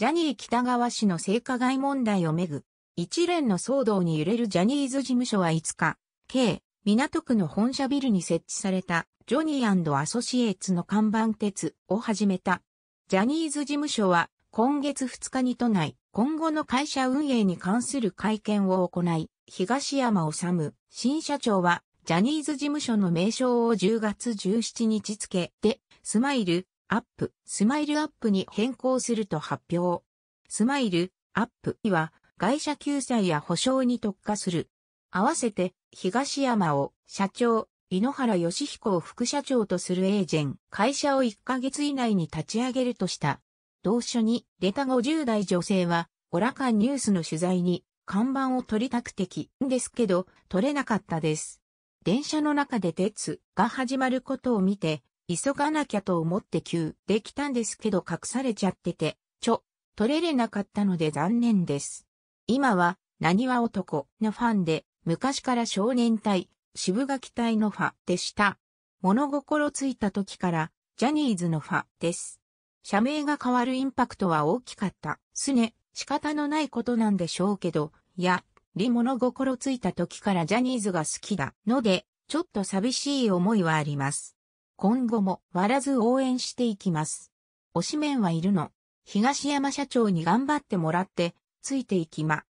ジャニー北川氏の性加害問題をめぐ、一連の騒動に揺れるジャニーズ事務所は5日、K、港区の本社ビルに設置されたジョニーアソシエイツの看板鉄を始めた。ジャニーズ事務所は今月2日に都内、今後の会社運営に関する会見を行い、東山治新社長はジャニーズ事務所の名称を10月17日付で、スマイル、アップ、スマイルアップに変更すると発表。スマイル、アップは、会社救済や保証に特化する。合わせて、東山を社長、井ノ原義彦を副社長とするエージェン、会社を1ヶ月以内に立ち上げるとした。同書に出た50代女性は、オラカンニュースの取材に、看板を取りたくてき、んですけど、取れなかったです。電車の中で鉄が始まることを見て、急がなきゃと思って急できたんですけど隠されちゃってて、ちょ、取れれなかったので残念です。今は、何は男のファンで、昔から少年隊、渋垣隊のファでした。物心ついた時から、ジャニーズのファです。社名が変わるインパクトは大きかった。すね、仕方のないことなんでしょうけど、や、り物心ついた時からジャニーズが好きだので、ちょっと寂しい思いはあります。今後も割らず応援していきます。推しメンはいるの。東山社長に頑張ってもらって、ついていきま。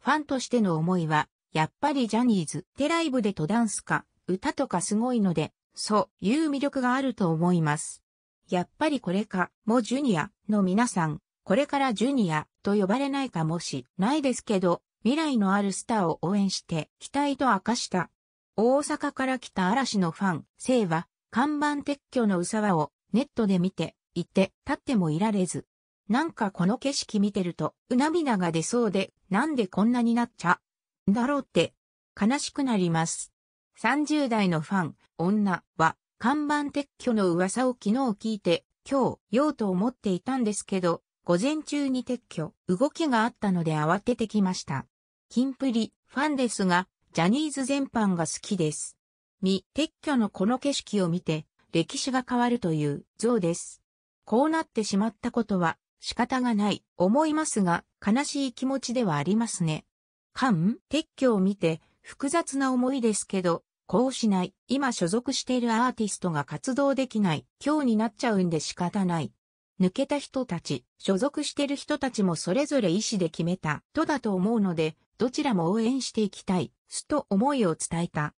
ファンとしての思いは、やっぱりジャニーズってライブでとダンスか、歌とかすごいので、そういう魅力があると思います。やっぱりこれか、もジュニアの皆さん、これからジュニアと呼ばれないかもしないですけど、未来のあるスターを応援して期待と明かした。大阪から来た嵐のファン、生は看板撤去のうさわをネットで見て、いて、立ってもいられず。なんかこの景色見てると、う涙が出そうで、なんでこんなになっちゃ、んだろうって、悲しくなります。30代のファン、女は、看板撤去の噂を昨日聞いて、今日、ようと思っていたんですけど、午前中に撤去、動きがあったので慌ててきました。キンプリ、ファンですが、ジャニーズ全般が好きです。未撤去のこの景色を見て、歴史が変わるという像です。こうなってしまったことは仕方がない、思いますが、悲しい気持ちではありますね。間撤去を見て、複雑な思いですけど、こうしない、今所属しているアーティストが活動できない、今日になっちゃうんで仕方ない。抜けた人たち、所属してる人たちもそれぞれ意思で決めた、とだと思うので、どちらも応援していきたい、すと思いを伝えた。